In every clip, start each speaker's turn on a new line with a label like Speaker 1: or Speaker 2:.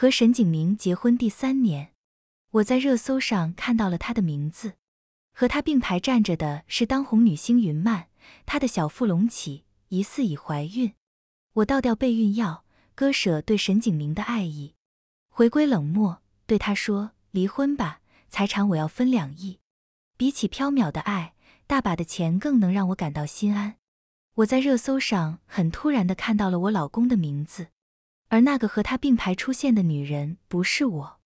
Speaker 1: 和沈景明结婚第三年，我在热搜上看到了他的名字。和他并排站着的是当红女星云曼，她的小腹隆起，疑似已怀孕。我倒掉备孕药，割舍对沈景明的爱意，回归冷漠，对他说：“离婚吧，财产我要分两亿。”比起缥缈的爱，大把的钱更能让我感到心安。我在热搜上很突然地看到了我老公的名字。而那个和他并排出现的女人不是我。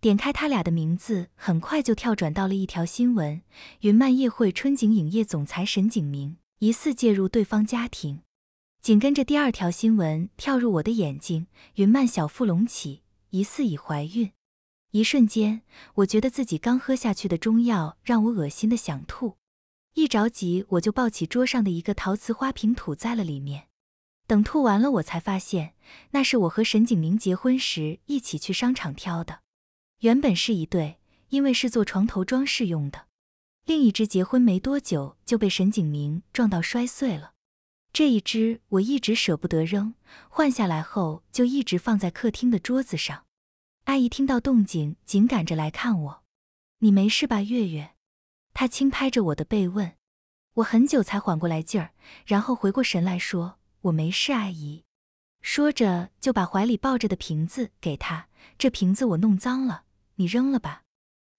Speaker 1: 点开他俩的名字，很快就跳转到了一条新闻：云漫夜会春景影业总裁沈景明疑似介入对方家庭。紧跟着第二条新闻跳入我的眼睛：云漫小腹隆起，疑似已怀孕。一瞬间，我觉得自己刚喝下去的中药让我恶心的想吐。一着急，我就抱起桌上的一个陶瓷花瓶吐在了里面。等吐完了，我才发现那是我和沈景明结婚时一起去商场挑的，原本是一对，因为是做床头装饰用的。另一只结婚没多久就被沈景明撞到摔碎了，这一只我一直舍不得扔，换下来后就一直放在客厅的桌子上。阿姨听到动静，紧赶着来看我：“你没事吧，月月？”她轻拍着我的背问。我很久才缓过来劲儿，然后回过神来说。我没事，阿姨。说着就把怀里抱着的瓶子给她。这瓶子我弄脏了，你扔了吧。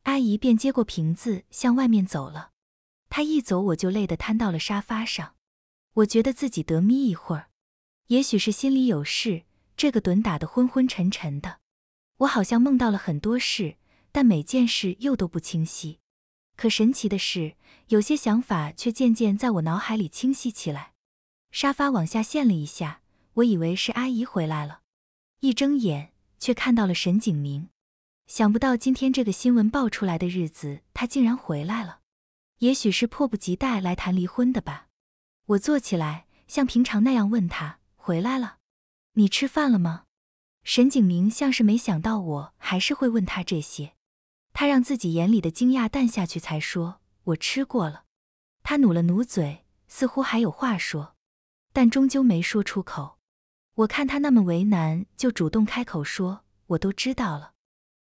Speaker 1: 阿姨便接过瓶子，向外面走了。她一走，我就累得瘫到了沙发上。我觉得自己得眯一会儿。也许是心里有事，这个盹打得昏昏沉沉的。我好像梦到了很多事，但每件事又都不清晰。可神奇的是，有些想法却渐渐在我脑海里清晰起来。沙发往下陷了一下，我以为是阿姨回来了，一睁眼却看到了沈景明。想不到今天这个新闻爆出来的日子，他竟然回来了，也许是迫不及待来谈离婚的吧。我坐起来，像平常那样问他：“回来了？你吃饭了吗？”沈景明像是没想到我还是会问他这些，他让自己眼里的惊讶淡下去，才说：“我吃过了。”他努了努嘴，似乎还有话说。但终究没说出口。我看他那么为难，就主动开口说：“我都知道了。”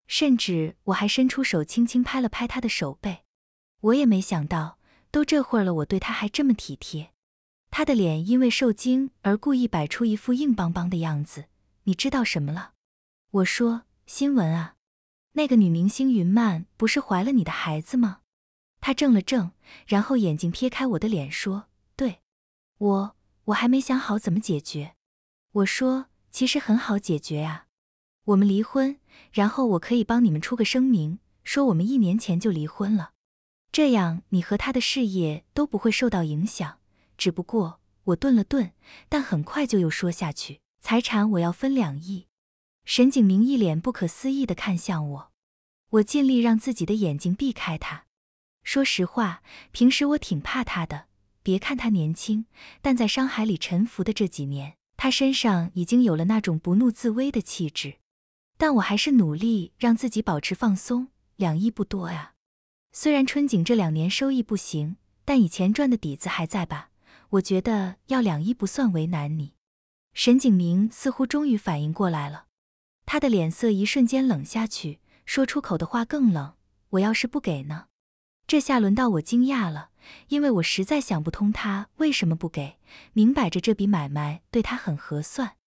Speaker 1: 甚至我还伸出手，轻轻拍了拍他的手背。我也没想到，都这会儿了，我对他还这么体贴。他的脸因为受惊而故意摆出一副硬邦邦的样子。你知道什么了？我说：“新闻啊，那个女明星云曼不是怀了你的孩子吗？”他怔了怔，然后眼睛撇开我的脸说：“对，我。”我还没想好怎么解决，我说其实很好解决呀，我们离婚，然后我可以帮你们出个声明，说我们一年前就离婚了，这样你和他的事业都不会受到影响。只不过我顿了顿，但很快就又说下去，财产我要分两亿。沈景明一脸不可思议的看向我，我尽力让自己的眼睛避开他，说实话，平时我挺怕他的。别看他年轻，但在商海里沉浮的这几年，他身上已经有了那种不怒自威的气质。但我还是努力让自己保持放松。两亿不多呀，虽然春景这两年收益不行，但以前赚的底子还在吧？我觉得要两亿不算为难你。沈景明似乎终于反应过来了，他的脸色一瞬间冷下去，说出口的话更冷。我要是不给呢？这下轮到我惊讶了，因为我实在想不通他为什么不给，明摆着这笔买卖对他很合算。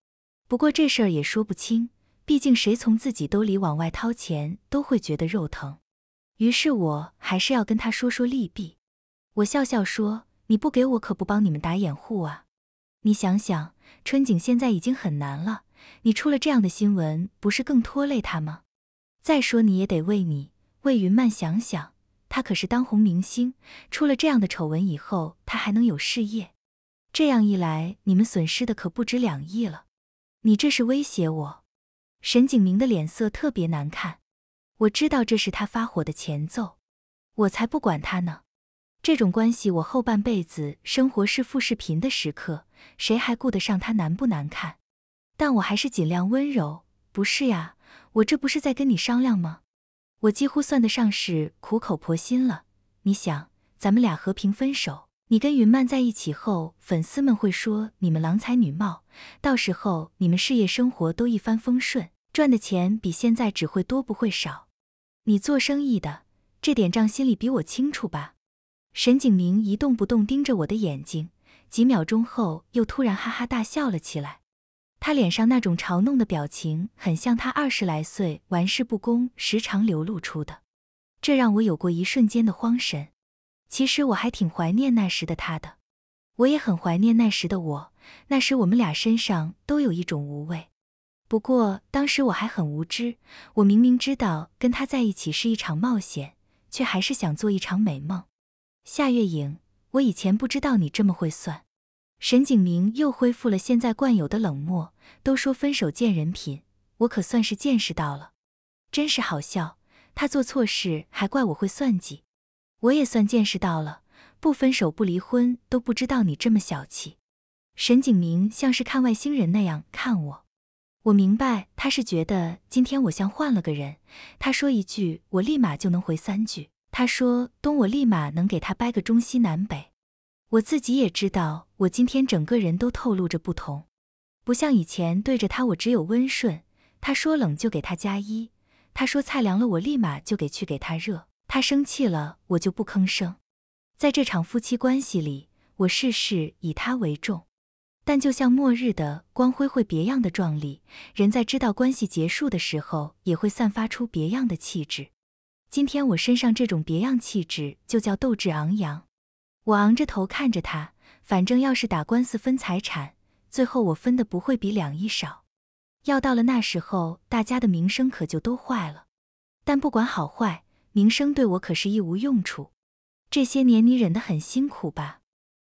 Speaker 1: 不过这事儿也说不清，毕竟谁从自己兜里往外掏钱都会觉得肉疼。于是我还是要跟他说说利弊。我笑笑说：“你不给我，可不帮你们打掩护啊。你想想，春景现在已经很难了，你出了这样的新闻，不是更拖累他吗？再说你也得为你为云曼想想。”他可是当红明星，出了这样的丑闻以后，他还能有事业？这样一来，你们损失的可不止两亿了。你这是威胁我？沈景明的脸色特别难看，我知道这是他发火的前奏。我才不管他呢，这种关系，我后半辈子生活是富是贫的时刻，谁还顾得上他难不难看？但我还是尽量温柔，不是呀，我这不是在跟你商量吗？我几乎算得上是苦口婆心了。你想，咱们俩和平分手，你跟云曼在一起后，粉丝们会说你们郎才女貌，到时候你们事业生活都一帆风顺，赚的钱比现在只会多不会少。你做生意的，这点账心里比我清楚吧？沈景明一动不动盯着我的眼睛，几秒钟后又突然哈哈大笑了起来。他脸上那种嘲弄的表情，很像他二十来岁玩世不恭时常流露出的，这让我有过一瞬间的慌神。其实我还挺怀念那时的他的，我也很怀念那时的我。那时我们俩身上都有一种无畏，不过当时我还很无知。我明明知道跟他在一起是一场冒险，却还是想做一场美梦。夏月影，我以前不知道你这么会算。沈景明又恢复了现在惯有的冷漠。都说分手见人品，我可算是见识到了，真是好笑。他做错事还怪我会算计，我也算见识到了。不分手不离婚都不知道你这么小气。沈景明像是看外星人那样看我，我明白他是觉得今天我像换了个人。他说一句，我立马就能回三句。他说东，我立马能给他掰个中西南北。我自己也知道。我今天整个人都透露着不同，不像以前对着他，我只有温顺。他说冷就给他加衣，他说菜凉了我立马就给去给他热。他生气了我就不吭声。在这场夫妻关系里，我事事以他为重。但就像末日的光辉会别样的壮丽，人在知道关系结束的时候，也会散发出别样的气质。今天我身上这种别样气质就叫斗志昂扬。我昂着头看着他。反正要是打官司分财产，最后我分的不会比两亿少。要到了那时候，大家的名声可就都坏了。但不管好坏，名声对我可是一无用处。这些年你忍得很辛苦吧？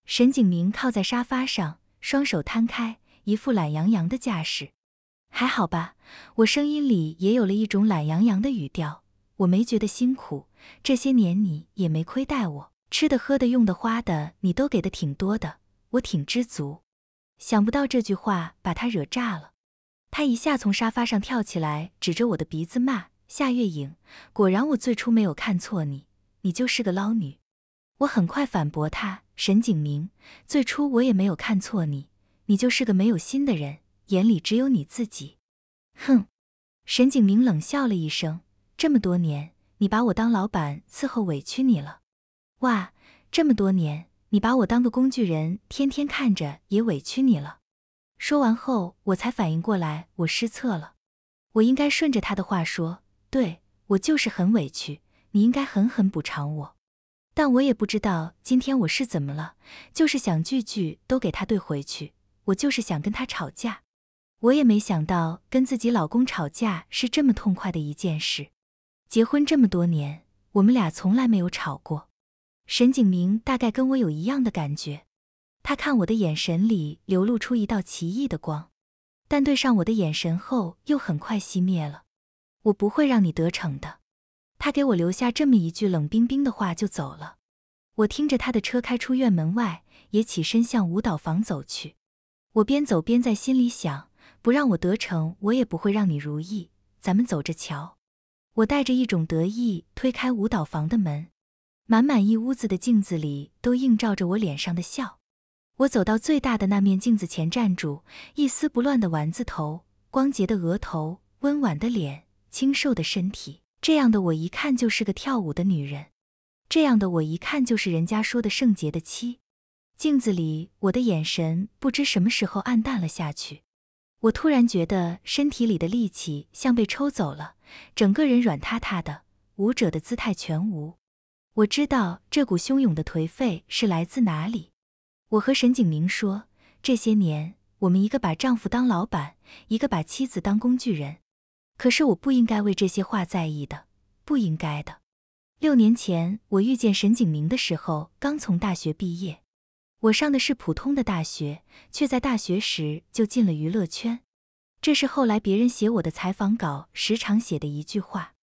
Speaker 1: 沈景明靠在沙发上，双手摊开，一副懒洋洋的架势。还好吧？我声音里也有了一种懒洋洋的语调。我没觉得辛苦。这些年你也没亏待我。吃的、喝的、用的、花的，你都给的挺多的，我挺知足。想不到这句话把他惹炸了，他一下从沙发上跳起来，指着我的鼻子骂：“夏月影，果然我最初没有看错你，你就是个捞女。”我很快反驳他：“沈景明，最初我也没有看错你，你就是个没有心的人，眼里只有你自己。”哼，沈景明冷笑了一声：“这么多年，你把我当老板伺候，委屈你了。”哇，这么多年，你把我当个工具人，天天看着也委屈你了。说完后，我才反应过来，我失策了，我应该顺着他的话说，对我就是很委屈，你应该狠狠补偿我。但我也不知道今天我是怎么了，就是想句句都给他怼回去，我就是想跟他吵架。我也没想到跟自己老公吵架是这么痛快的一件事。结婚这么多年，我们俩从来没有吵过。沈景明大概跟我有一样的感觉，他看我的眼神里流露出一道奇异的光，但对上我的眼神后又很快熄灭了。我不会让你得逞的。他给我留下这么一句冷冰冰的话就走了。我听着他的车开出院门外，也起身向舞蹈房走去。我边走边在心里想：不让我得逞，我也不会让你如意。咱们走着瞧。我带着一种得意推开舞蹈房的门。满满一屋子的镜子里都映照着我脸上的笑。我走到最大的那面镜子前站住，一丝不乱的丸子头，光洁的额头，温婉的脸，清瘦的身体，这样的我一看就是个跳舞的女人，这样的我一看就是人家说的圣洁的妻。镜子里我的眼神不知什么时候暗淡了下去，我突然觉得身体里的力气像被抽走了，整个人软塌塌的，舞者的姿态全无。我知道这股汹涌的颓废是来自哪里。我和沈景明说，这些年我们一个把丈夫当老板，一个把妻子当工具人。可是我不应该为这些话在意的，不应该的。六年前我遇见沈景明的时候，刚从大学毕业。我上的是普通的大学，却在大学时就进了娱乐圈。这是后来别人写我的采访稿时常写的一句话。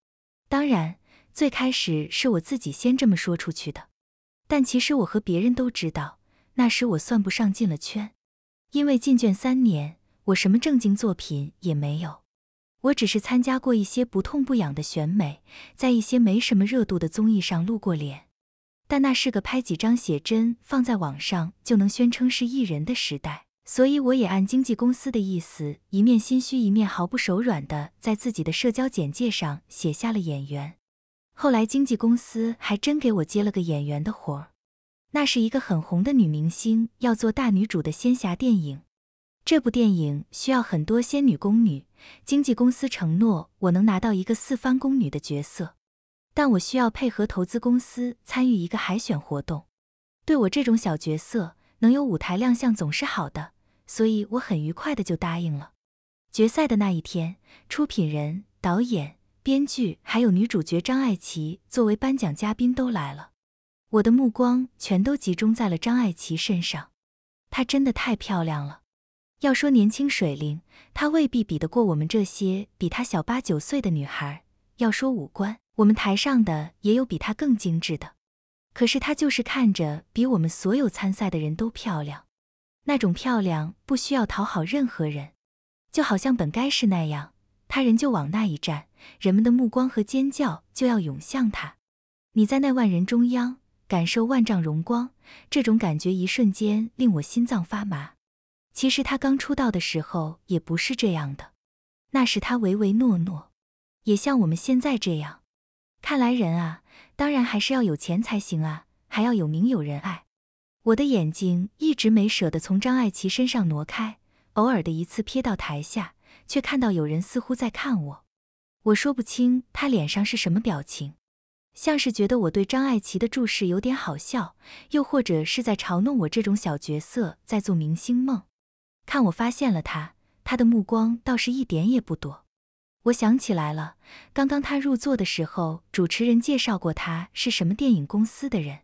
Speaker 1: 当然。最开始是我自己先这么说出去的，但其实我和别人都知道，那时我算不上进了圈，因为进圈三年，我什么正经作品也没有，我只是参加过一些不痛不痒的选美，在一些没什么热度的综艺上露过脸，但那是个拍几张写真放在网上就能宣称是艺人的时代，所以我也按经纪公司的意思，一面心虚一面毫不手软地在自己的社交简介上写下了演员。后来，经纪公司还真给我接了个演员的活儿。那是一个很红的女明星要做大女主的仙侠电影，这部电影需要很多仙女宫女。经纪公司承诺我能拿到一个四番宫女的角色，但我需要配合投资公司参与一个海选活动。对我这种小角色，能有舞台亮相总是好的，所以我很愉快的就答应了。决赛的那一天，出品人、导演。编剧还有女主角张爱琪作为颁奖嘉宾都来了，我的目光全都集中在了张爱琪身上，她真的太漂亮了。要说年轻水灵，她未必比得过我们这些比她小八九岁的女孩；要说五官，我们台上的也有比她更精致的。可是她就是看着比我们所有参赛的人都漂亮，那种漂亮不需要讨好任何人，就好像本该是那样，她人就往那一站。人们的目光和尖叫就要涌向他，你在那万人中央感受万丈荣光，这种感觉一瞬间令我心脏发麻。其实他刚出道的时候也不是这样的，那时他唯唯诺诺，也像我们现在这样。看来人啊，当然还是要有钱才行啊，还要有名有人爱。我的眼睛一直没舍得从张爱琪身上挪开，偶尔的一次瞥到台下，却看到有人似乎在看我。我说不清他脸上是什么表情，像是觉得我对张爱琪的注视有点好笑，又或者是在嘲弄我这种小角色在做明星梦。看我发现了他，他的目光倒是一点也不躲。我想起来了，刚刚他入座的时候，主持人介绍过他是什么电影公司的人。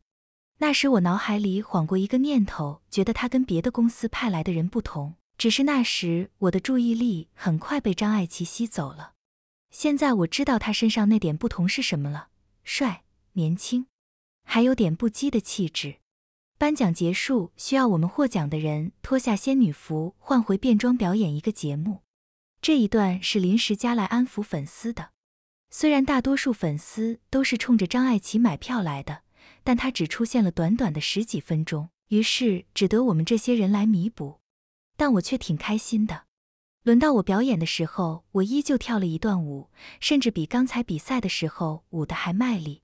Speaker 1: 那时我脑海里晃过一个念头，觉得他跟别的公司派来的人不同。只是那时我的注意力很快被张爱琪吸走了。现在我知道他身上那点不同是什么了：帅、年轻，还有点不羁的气质。颁奖结束，需要我们获奖的人脱下仙女服，换回便装表演一个节目。这一段是临时加来安抚粉丝的。虽然大多数粉丝都是冲着张爱琪买票来的，但他只出现了短短的十几分钟，于是只得我们这些人来弥补。但我却挺开心的。轮到我表演的时候，我依旧跳了一段舞，甚至比刚才比赛的时候舞得还卖力。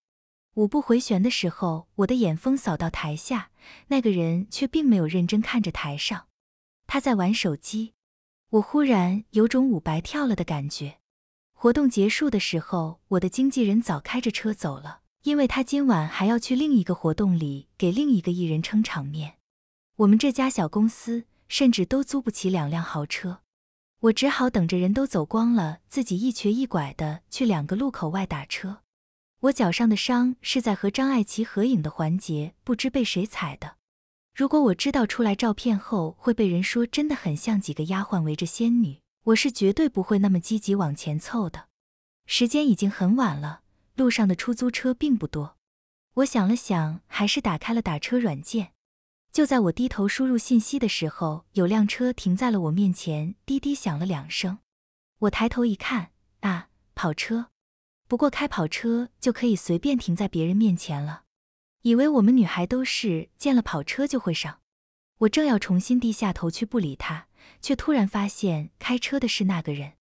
Speaker 1: 舞步回旋的时候，我的眼风扫到台下，那个人却并没有认真看着台上，他在玩手机。我忽然有种舞白跳了的感觉。活动结束的时候，我的经纪人早开着车走了，因为他今晚还要去另一个活动里给另一个艺人撑场面。我们这家小公司甚至都租不起两辆豪车。我只好等着人都走光了，自己一瘸一拐的去两个路口外打车。我脚上的伤是在和张爱琪合影的环节，不知被谁踩的。如果我知道出来照片后会被人说真的很像几个丫鬟围着仙女，我是绝对不会那么积极往前凑的。时间已经很晚了，路上的出租车并不多。我想了想，还是打开了打车软件。就在我低头输入信息的时候，有辆车停在了我面前，滴滴响了两声。我抬头一看，啊，跑车！不过开跑车就可以随便停在别人面前了。以为我们女孩都是见了跑车就会上。我正要重新低下头去不理他，却突然发现开车的是那个人。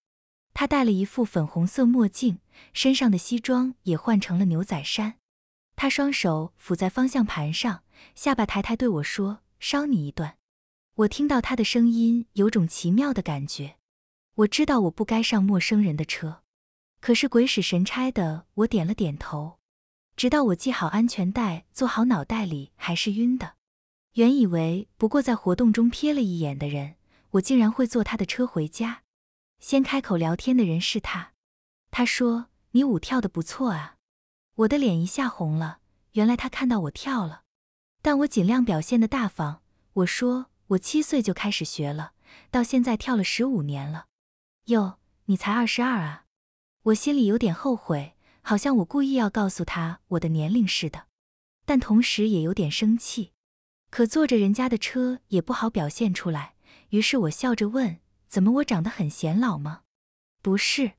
Speaker 1: 他戴了一副粉红色墨镜，身上的西装也换成了牛仔衫。他双手扶在方向盘上。下巴抬抬对我说：“捎你一段。”我听到他的声音，有种奇妙的感觉。我知道我不该上陌生人的车，可是鬼使神差的，我点了点头。直到我系好安全带，坐好，脑袋里还是晕的。原以为不过在活动中瞥了一眼的人，我竟然会坐他的车回家。先开口聊天的人是他，他说：“你舞跳的不错啊。”我的脸一下红了，原来他看到我跳了。但我尽量表现的大方，我说我七岁就开始学了，到现在跳了十五年了。哟，你才二十二啊！我心里有点后悔，好像我故意要告诉他我的年龄似的，但同时也有点生气。可坐着人家的车也不好表现出来，于是我笑着问：“怎么我长得很显老吗？”不是。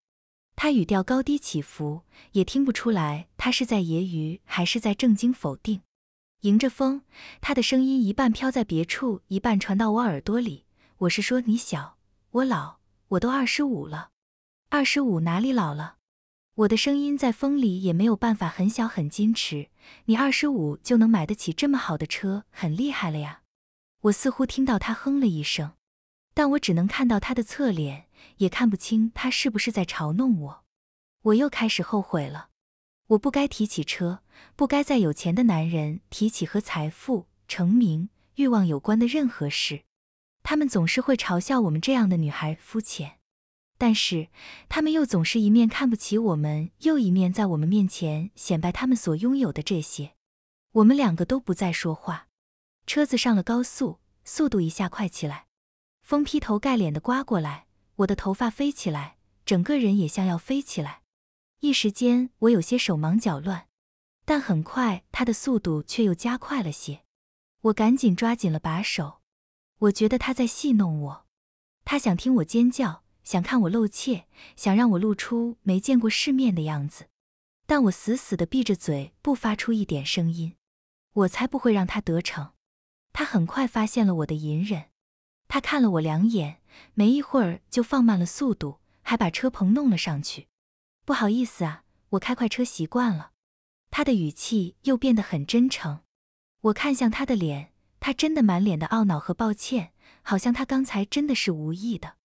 Speaker 1: 他语调高低起伏，也听不出来他是在揶揄还是在正经否定。迎着风，他的声音一半飘在别处，一半传到我耳朵里。我是说，你小，我老，我都二十五了。二十五哪里老了？我的声音在风里也没有办法，很小，很矜持。你二十五就能买得起这么好的车，很厉害了呀。我似乎听到他哼了一声，但我只能看到他的侧脸，也看不清他是不是在嘲弄我。我又开始后悔了。我不该提起车，不该在有钱的男人提起和财富、成名、欲望有关的任何事。他们总是会嘲笑我们这样的女孩肤浅，但是他们又总是一面看不起我们，又一面在我们面前显摆他们所拥有的这些。我们两个都不再说话。车子上了高速，速度一下快起来，风劈头盖脸的刮过来，我的头发飞起来，整个人也像要飞起来。一时间，我有些手忙脚乱，但很快，他的速度却又加快了些。我赶紧抓紧了把手，我觉得他在戏弄我，他想听我尖叫，想看我露怯，想让我露出没见过世面的样子。但我死死的闭着嘴，不发出一点声音，我才不会让他得逞。他很快发现了我的隐忍，他看了我两眼，没一会儿就放慢了速度，还把车棚弄了上去。不好意思啊，我开快车习惯了。他的语气又变得很真诚。我看向他的脸，他真的满脸的懊恼和抱歉，好像他刚才真的是无意的。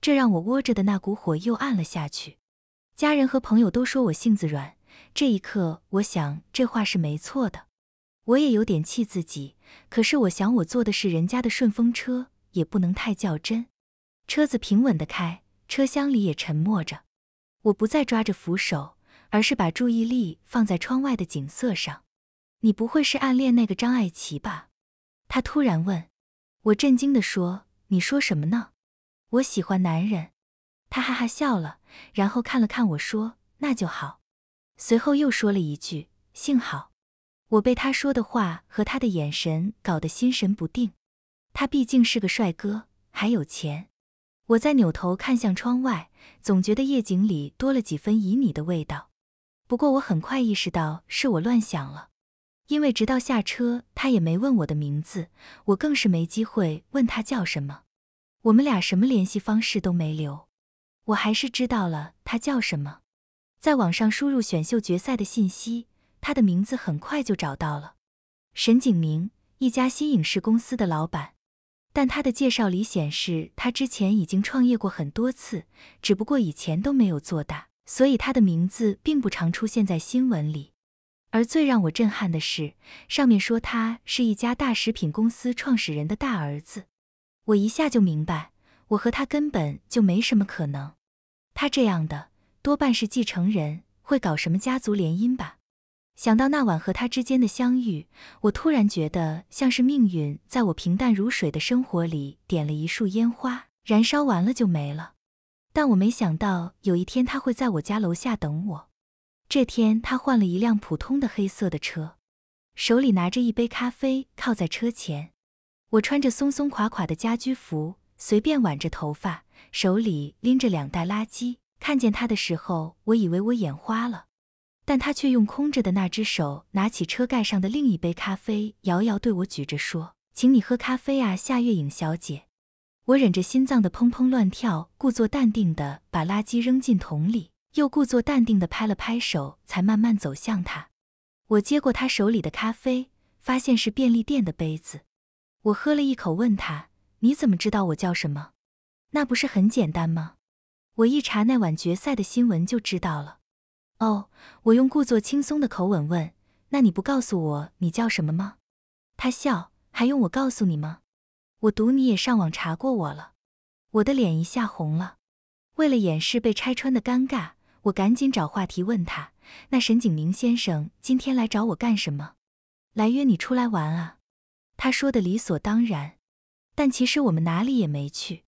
Speaker 1: 这让我窝着的那股火又暗了下去。家人和朋友都说我性子软，这一刻我想这话是没错的。我也有点气自己，可是我想我坐的是人家的顺风车，也不能太较真。车子平稳的开，车厢里也沉默着。我不再抓着扶手，而是把注意力放在窗外的景色上。你不会是暗恋那个张爱琪吧？他突然问。我震惊地说：“你说什么呢？我喜欢男人。”他哈哈笑了，然后看了看我说：“那就好。”随后又说了一句：“幸好。”我被他说的话和他的眼神搞得心神不定。他毕竟是个帅哥，还有钱。我再扭头看向窗外，总觉得夜景里多了几分旖旎的味道。不过我很快意识到是我乱想了，因为直到下车，他也没问我的名字，我更是没机会问他叫什么。我们俩什么联系方式都没留，我还是知道了他叫什么。在网上输入选秀决赛的信息，他的名字很快就找到了——沈景明，一家新影视公司的老板。但他的介绍里显示，他之前已经创业过很多次，只不过以前都没有做大，所以他的名字并不常出现在新闻里。而最让我震撼的是，上面说他是一家大食品公司创始人的大儿子，我一下就明白，我和他根本就没什么可能。他这样的多半是继承人，会搞什么家族联姻吧？想到那晚和他之间的相遇，我突然觉得像是命运在我平淡如水的生活里点了一束烟花，燃烧完了就没了。但我没想到有一天他会在我家楼下等我。这天他换了一辆普通的黑色的车，手里拿着一杯咖啡，靠在车前。我穿着松松垮垮的家居服，随便挽着头发，手里拎着两袋垃圾。看见他的时候，我以为我眼花了。但他却用空着的那只手拿起车盖上的另一杯咖啡，遥遥对我举着说：“请你喝咖啡啊，夏月影小姐。”我忍着心脏的砰砰乱跳，故作淡定的把垃圾扔进桶里，又故作淡定的拍了拍手，才慢慢走向他。我接过他手里的咖啡，发现是便利店的杯子。我喝了一口，问他：“你怎么知道我叫什么？”“那不是很简单吗？我一查那晚决赛的新闻就知道了。”哦，我用故作轻松的口吻问：“那你不告诉我你叫什么吗？”他笑，还用我告诉你吗？我赌你也上网查过我了。我的脸一下红了。为了掩饰被拆穿的尴尬，我赶紧找话题问他：“那沈景明先生今天来找我干什么？来约你出来玩啊？”他说的理所当然，但其实我们哪里也没去。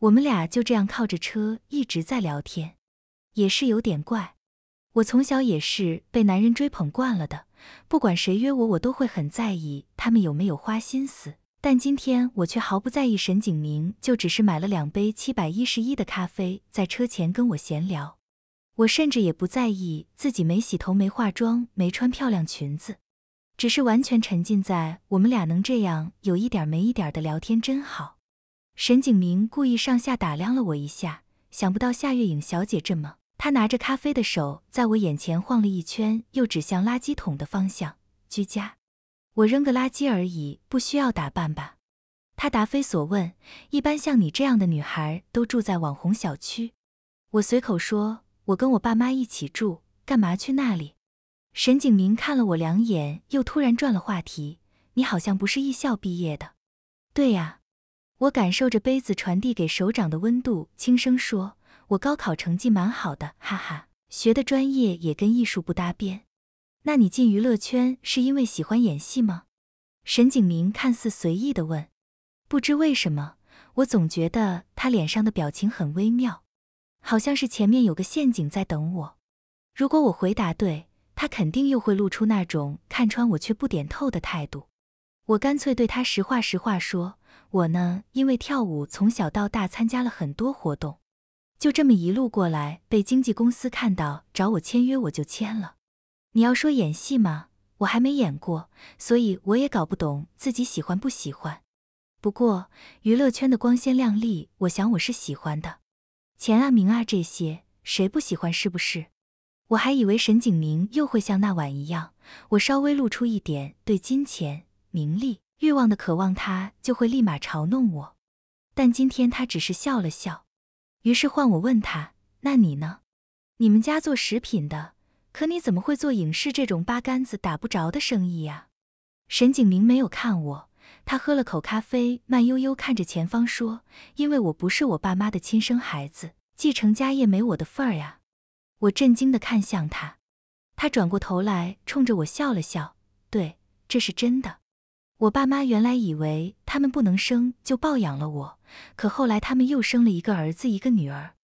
Speaker 1: 我们俩就这样靠着车一直在聊天，也是有点怪。我从小也是被男人追捧惯了的，不管谁约我，我都会很在意他们有没有花心思。但今天我却毫不在意，沈景明就只是买了两杯七百一十一的咖啡，在车前跟我闲聊。我甚至也不在意自己没洗头、没化妆、没穿漂亮裙子，只是完全沉浸在我们俩能这样有一点没一点的聊天真好。沈景明故意上下打量了我一下，想不到夏月影小姐这么。他拿着咖啡的手在我眼前晃了一圈，又指向垃圾桶的方向。居家，我扔个垃圾而已，不需要打扮吧？他答非所问。一般像你这样的女孩都住在网红小区。我随口说：“我跟我爸妈一起住，干嘛去那里？”沈景明看了我两眼，又突然转了话题：“你好像不是艺校毕业的。”对呀，我感受着杯子传递给手掌的温度，轻声说。我高考成绩蛮好的，哈哈，学的专业也跟艺术不搭边。那你进娱乐圈是因为喜欢演戏吗？沈景明看似随意地问。不知为什么，我总觉得他脸上的表情很微妙，好像是前面有个陷阱在等我。如果我回答对，他肯定又会露出那种看穿我却不点透的态度。我干脆对他实话实话，说我呢，因为跳舞，从小到大参加了很多活动。就这么一路过来，被经纪公司看到找我签约，我就签了。你要说演戏吗？我还没演过，所以我也搞不懂自己喜欢不喜欢。不过娱乐圈的光鲜亮丽，我想我是喜欢的。钱啊，名啊，这些谁不喜欢？是不是？我还以为沈景明又会像那晚一样，我稍微露出一点对金钱、名利欲望的渴望，他就会立马嘲弄我。但今天他只是笑了笑。于是换我问他：“那你呢？你们家做食品的，可你怎么会做影视这种八竿子打不着的生意呀？”沈景明没有看我，他喝了口咖啡，慢悠悠看着前方说：“因为我不是我爸妈的亲生孩子，继承家业没我的份儿呀。”我震惊的看向他，他转过头来冲着我笑了笑：“对，这是真的。”我爸妈原来以为他们不能生，就抱养了我。可后来他们又生了一个儿子，一个女儿。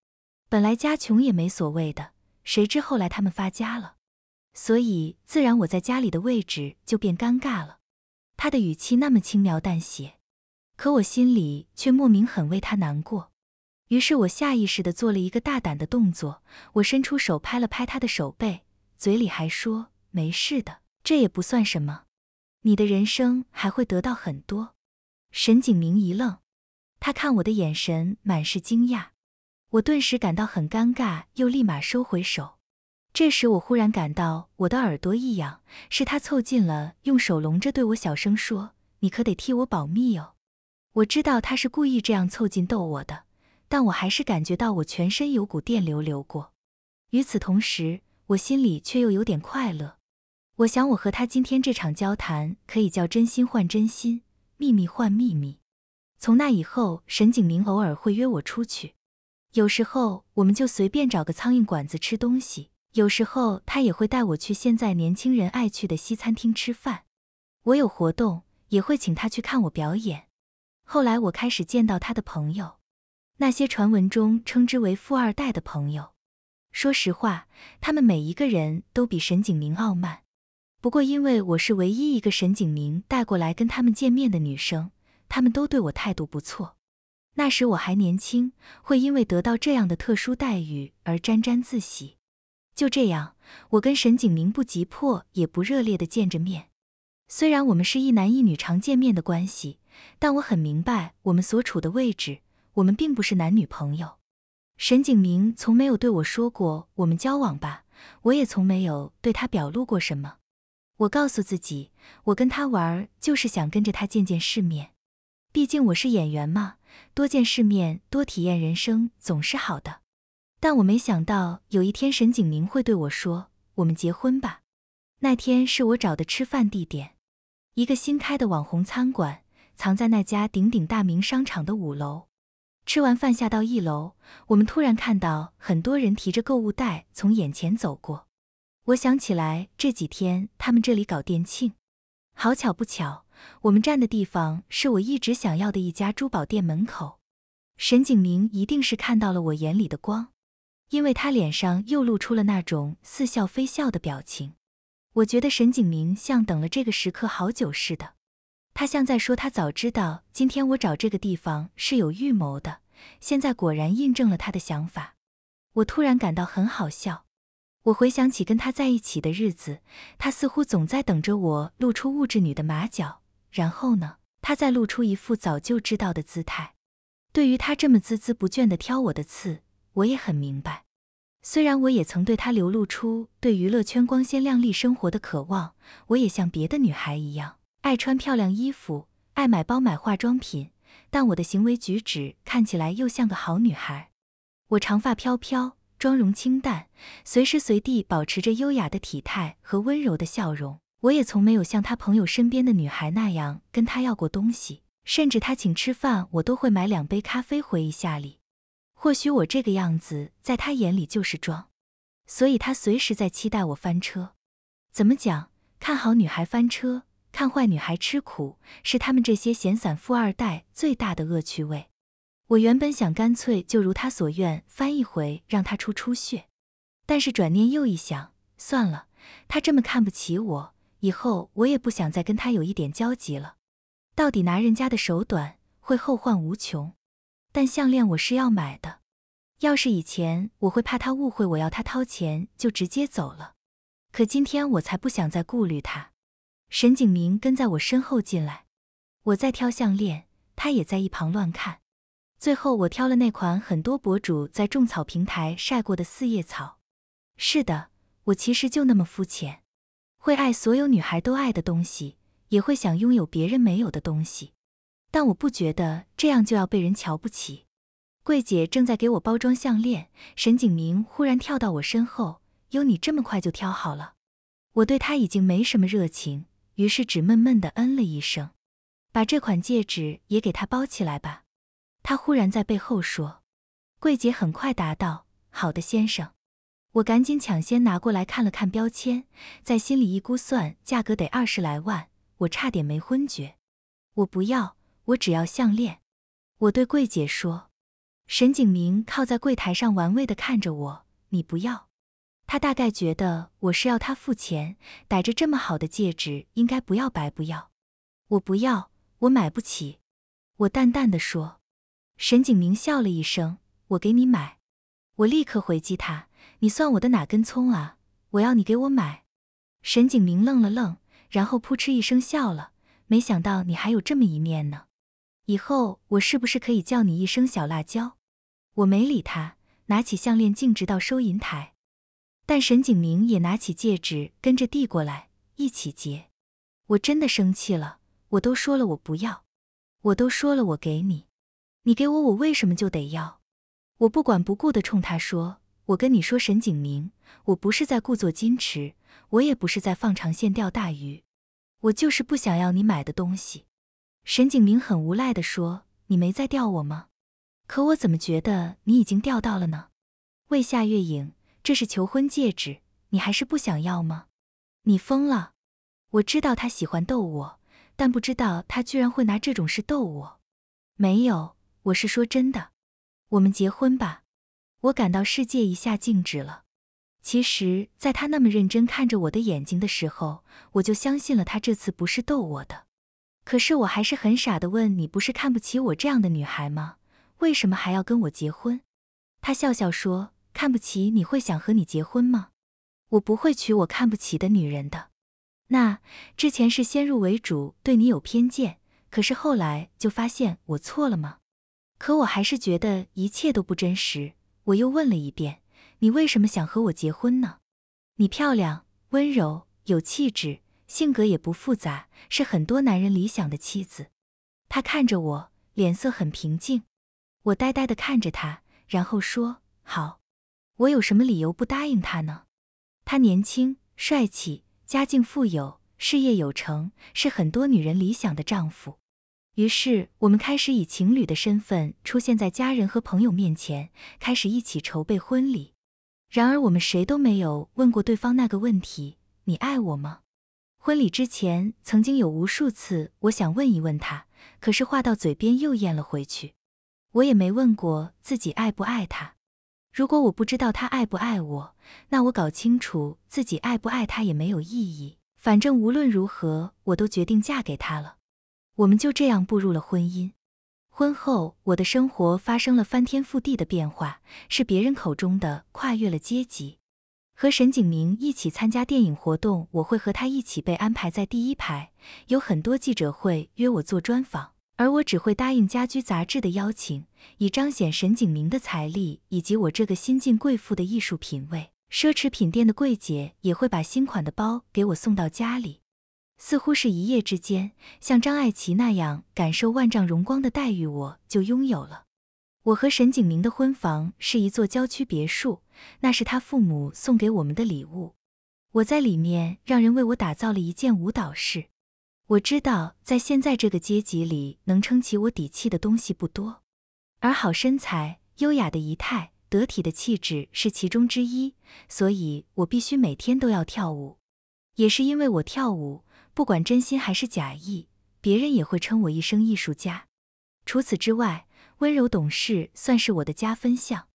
Speaker 1: 本来家穷也没所谓的，谁知后来他们发家了，所以自然我在家里的位置就变尴尬了。他的语气那么轻描淡写，可我心里却莫名很为他难过。于是，我下意识地做了一个大胆的动作，我伸出手拍了拍他的手背，嘴里还说：“没事的，这也不算什么。”你的人生还会得到很多。沈景明一愣，他看我的眼神满是惊讶，我顿时感到很尴尬，又立马收回手。这时我忽然感到我的耳朵一痒，是他凑近了，用手拢着，对我小声说：“你可得替我保密哦。”我知道他是故意这样凑近逗我的，但我还是感觉到我全身有股电流流过。与此同时，我心里却又有点快乐。我想，我和他今天这场交谈可以叫真心换真心，秘密换秘密。从那以后，沈景明偶尔会约我出去，有时候我们就随便找个苍蝇馆子吃东西，有时候他也会带我去现在年轻人爱去的西餐厅吃饭。我有活动也会请他去看我表演。后来我开始见到他的朋友，那些传闻中称之为富二代的朋友。说实话，他们每一个人都比沈景明傲慢。不过，因为我是唯一一个沈景明带过来跟他们见面的女生，他们都对我态度不错。那时我还年轻，会因为得到这样的特殊待遇而沾沾自喜。就这样，我跟沈景明不急迫也不热烈的见着面。虽然我们是一男一女常见面的关系，但我很明白我们所处的位置，我们并不是男女朋友。沈景明从没有对我说过我们交往吧，我也从没有对他表露过什么。我告诉自己，我跟他玩就是想跟着他见见世面，毕竟我是演员嘛，多见世面，多体验人生总是好的。但我没想到有一天，沈景明会对我说：“我们结婚吧。”那天是我找的吃饭地点，一个新开的网红餐馆，藏在那家鼎鼎大名商场的五楼。吃完饭下到一楼，我们突然看到很多人提着购物袋从眼前走过。我想起来，这几天他们这里搞店庆，好巧不巧，我们站的地方是我一直想要的一家珠宝店门口。沈景明一定是看到了我眼里的光，因为他脸上又露出了那种似笑非笑的表情。我觉得沈景明像等了这个时刻好久似的，他像在说他早知道今天我找这个地方是有预谋的，现在果然印证了他的想法。我突然感到很好笑。我回想起跟他在一起的日子，他似乎总在等着我露出物质女的马脚，然后呢，他再露出一副早就知道的姿态。对于他这么孜孜不倦地挑我的刺，我也很明白。虽然我也曾对他流露出对娱乐圈光鲜亮丽生活的渴望，我也像别的女孩一样，爱穿漂亮衣服，爱买包买化妆品，但我的行为举止看起来又像个好女孩。我长发飘飘。妆容清淡，随时随地保持着优雅的体态和温柔的笑容。我也从没有像他朋友身边的女孩那样跟他要过东西，甚至他请吃饭，我都会买两杯咖啡回一下礼。或许我这个样子在他眼里就是装，所以他随时在期待我翻车。怎么讲？看好女孩翻车，看坏女孩吃苦，是他们这些闲散富二代最大的恶趣味。我原本想干脆就如他所愿翻一回，让他出出血。但是转念又一想，算了，他这么看不起我，以后我也不想再跟他有一点交集了。到底拿人家的手短，会后患无穷。但项链我是要买的，要是以前我会怕他误会我要他掏钱，就直接走了。可今天我才不想再顾虑他。沈景明跟在我身后进来，我在挑项链，他也在一旁乱看。最后，我挑了那款很多博主在种草平台晒过的四叶草。是的，我其实就那么肤浅，会爱所有女孩都爱的东西，也会想拥有别人没有的东西。但我不觉得这样就要被人瞧不起。柜姐正在给我包装项链，沈景明忽然跳到我身后：“有你这么快就挑好了？”我对他已经没什么热情，于是只闷闷地嗯了一声。把这款戒指也给他包起来吧。他忽然在背后说：“柜姐很快答道，好的，先生。”我赶紧抢先拿过来看了看标签，在心里一估算，价格得二十来万，我差点没昏厥。我不要，我只要项链。我对柜姐说：“沈景明靠在柜台上玩味地看着我，你不要？”他大概觉得我是要他付钱，逮着这么好的戒指，应该不要白不要。我不要，我买不起。我淡淡的说。沈景明笑了一声，我给你买。我立刻回击他：“你算我的哪根葱啊？我要你给我买。”沈景明愣了愣，然后扑哧一声笑了。没想到你还有这么一面呢，以后我是不是可以叫你一声小辣椒？我没理他，拿起项链径直到收银台。但沈景明也拿起戒指跟着递过来，一起结。我真的生气了，我都说了我不要，我都说了我给你。你给我，我为什么就得要？我不管不顾地冲他说：“我跟你说，沈景明，我不是在故作矜持，我也不是在放长线钓大鱼，我就是不想要你买的东西。”沈景明很无赖地说：“你没在钓我吗？可我怎么觉得你已经钓到了呢？”魏夏月影，这是求婚戒指，你还是不想要吗？你疯了！我知道他喜欢逗我，但不知道他居然会拿这种事逗我。没有。我是说真的，我们结婚吧。我感到世界一下静止了。其实，在他那么认真看着我的眼睛的时候，我就相信了他这次不是逗我的。可是我还是很傻的问：“你不是看不起我这样的女孩吗？为什么还要跟我结婚？”他笑笑说：“看不起你会想和你结婚吗？我不会娶我看不起的女人的。”那之前是先入为主对你有偏见，可是后来就发现我错了吗？可我还是觉得一切都不真实。我又问了一遍：“你为什么想和我结婚呢？”你漂亮、温柔、有气质，性格也不复杂，是很多男人理想的妻子。他看着我，脸色很平静。我呆呆地看着他，然后说：“好，我有什么理由不答应他呢？”他年轻、帅气、家境富有、事业有成，是很多女人理想的丈夫。于是，我们开始以情侣的身份出现在家人和朋友面前，开始一起筹备婚礼。然而，我们谁都没有问过对方那个问题：你爱我吗？婚礼之前，曾经有无数次我想问一问他，可是话到嘴边又咽了回去。我也没问过自己爱不爱他。如果我不知道他爱不爱我，那我搞清楚自己爱不爱他也没有意义。反正无论如何，我都决定嫁给他了。我们就这样步入了婚姻。婚后，我的生活发生了翻天覆地的变化，是别人口中的跨越了阶级。和沈景明一起参加电影活动，我会和他一起被安排在第一排。有很多记者会约我做专访，而我只会答应家居杂志的邀请，以彰显沈景明的财力以及我这个新晋贵妇的艺术品味。奢侈品店的柜姐也会把新款的包给我送到家里。似乎是一夜之间，像张爱琪那样感受万丈荣光的待遇，我就拥有了。我和沈景明的婚房是一座郊区别墅，那是他父母送给我们的礼物。我在里面让人为我打造了一件舞蹈室。我知道，在现在这个阶级里，能撑起我底气的东西不多，而好身材、优雅的仪态、得体的气质是其中之一，所以我必须每天都要跳舞。也是因为我跳舞。不管真心还是假意，别人也会称我一声艺术家。除此之外，温柔懂事算是我的加分项，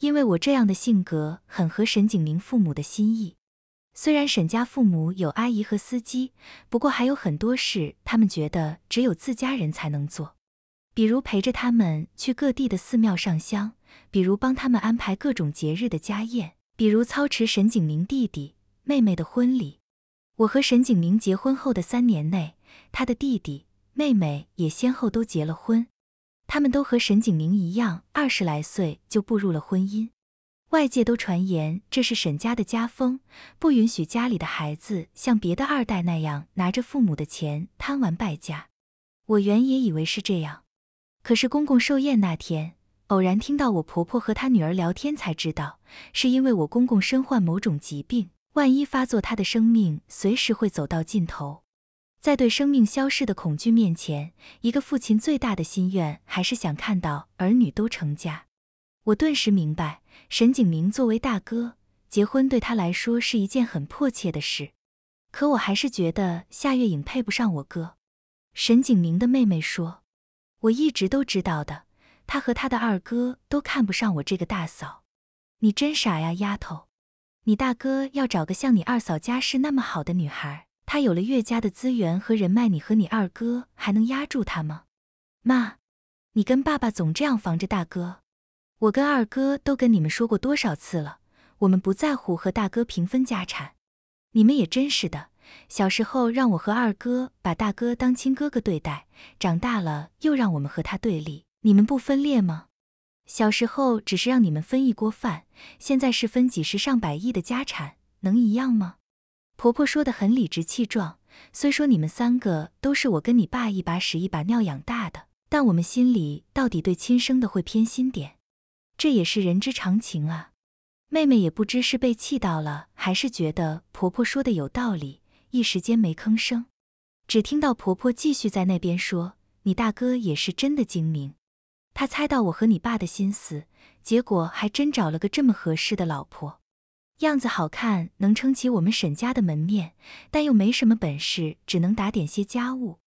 Speaker 1: 因为我这样的性格很合沈景明父母的心意。虽然沈家父母有阿姨和司机，不过还有很多事他们觉得只有自家人才能做，比如陪着他们去各地的寺庙上香，比如帮他们安排各种节日的家宴，比如操持沈景明弟弟妹妹的婚礼。我和沈景明结婚后的三年内，他的弟弟妹妹也先后都结了婚，他们都和沈景明一样，二十来岁就步入了婚姻。外界都传言这是沈家的家风，不允许家里的孩子像别的二代那样拿着父母的钱贪玩败家。我原也以为是这样，可是公公寿宴那天，偶然听到我婆婆和她女儿聊天，才知道是因为我公公身患某种疾病。万一发作，他的生命随时会走到尽头。在对生命消逝的恐惧面前，一个父亲最大的心愿还是想看到儿女都成家。我顿时明白，沈景明作为大哥，结婚对他来说是一件很迫切的事。可我还是觉得夏月影配不上我哥。沈景明的妹妹说：“我一直都知道的，他和他的二哥都看不上我这个大嫂。”你真傻呀，丫头。你大哥要找个像你二嫂家世那么好的女孩，她有了岳家的资源和人脉，你和你二哥还能压住她吗？妈，你跟爸爸总这样防着大哥，我跟二哥都跟你们说过多少次了，我们不在乎和大哥平分家产。你们也真是的，小时候让我和二哥把大哥当亲哥哥对待，长大了又让我们和他对立，你们不分裂吗？小时候只是让你们分一锅饭，现在是分几十上百亿的家产，能一样吗？婆婆说的很理直气壮。虽说你们三个都是我跟你爸一把屎一把尿养大的，但我们心里到底对亲生的会偏心点，这也是人之常情啊。妹妹也不知是被气到了，还是觉得婆婆说的有道理，一时间没吭声。只听到婆婆继续在那边说：“你大哥也是真的精明。”他猜到我和你爸的心思，结果还真找了个这么合适的老婆，样子好看，能撑起我们沈家的门面，但又没什么本事，只能打点些家务。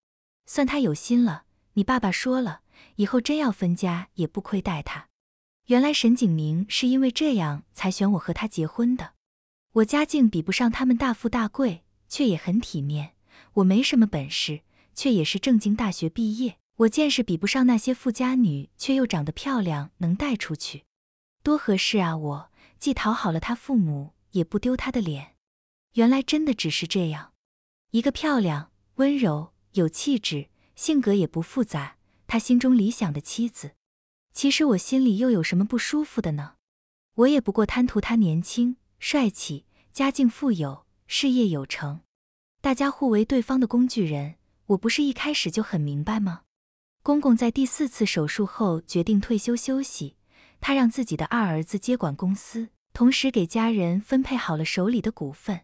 Speaker 1: 算他有心了。你爸爸说了，以后真要分家，也不亏待他。原来沈景明是因为这样才选我和他结婚的。我家境比不上他们大富大贵，却也很体面。我没什么本事，却也是正经大学毕业。我见识比不上那些富家女，却又长得漂亮，能带出去，多合适啊！我既讨好了他父母，也不丢他的脸。原来真的只是这样，一个漂亮、温柔、有气质、性格也不复杂，他心中理想的妻子。其实我心里又有什么不舒服的呢？我也不过贪图他年轻、帅气、家境富有、事业有成，大家互为对方的工具人。我不是一开始就很明白吗？公公在第四次手术后决定退休休息，他让自己的二儿子接管公司，同时给家人分配好了手里的股份。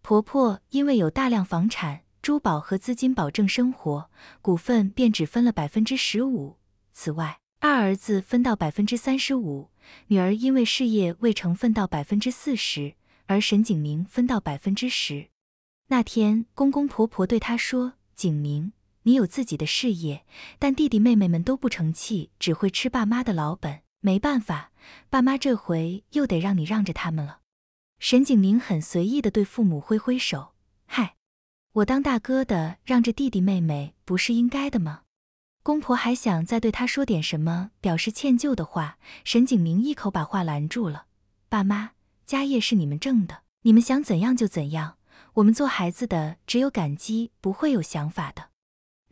Speaker 1: 婆婆因为有大量房产、珠宝和资金保证生活，股份便只分了百分之十五。此外，二儿子分到百分之三十五，女儿因为事业未成分到百分之四十，而沈景明分到百分之十。那天，公公婆婆对他说：“景明。”你有自己的事业，但弟弟妹妹们都不成器，只会吃爸妈的老本。没办法，爸妈这回又得让你让着他们了。沈景明很随意地对父母挥挥手：“嗨，我当大哥的让着弟弟妹妹不是应该的吗？”公婆还想再对他说点什么表示歉疚的话，沈景明一口把话拦住了：“爸妈，家业是你们挣的，你们想怎样就怎样。我们做孩子的只有感激，不会有想法的。”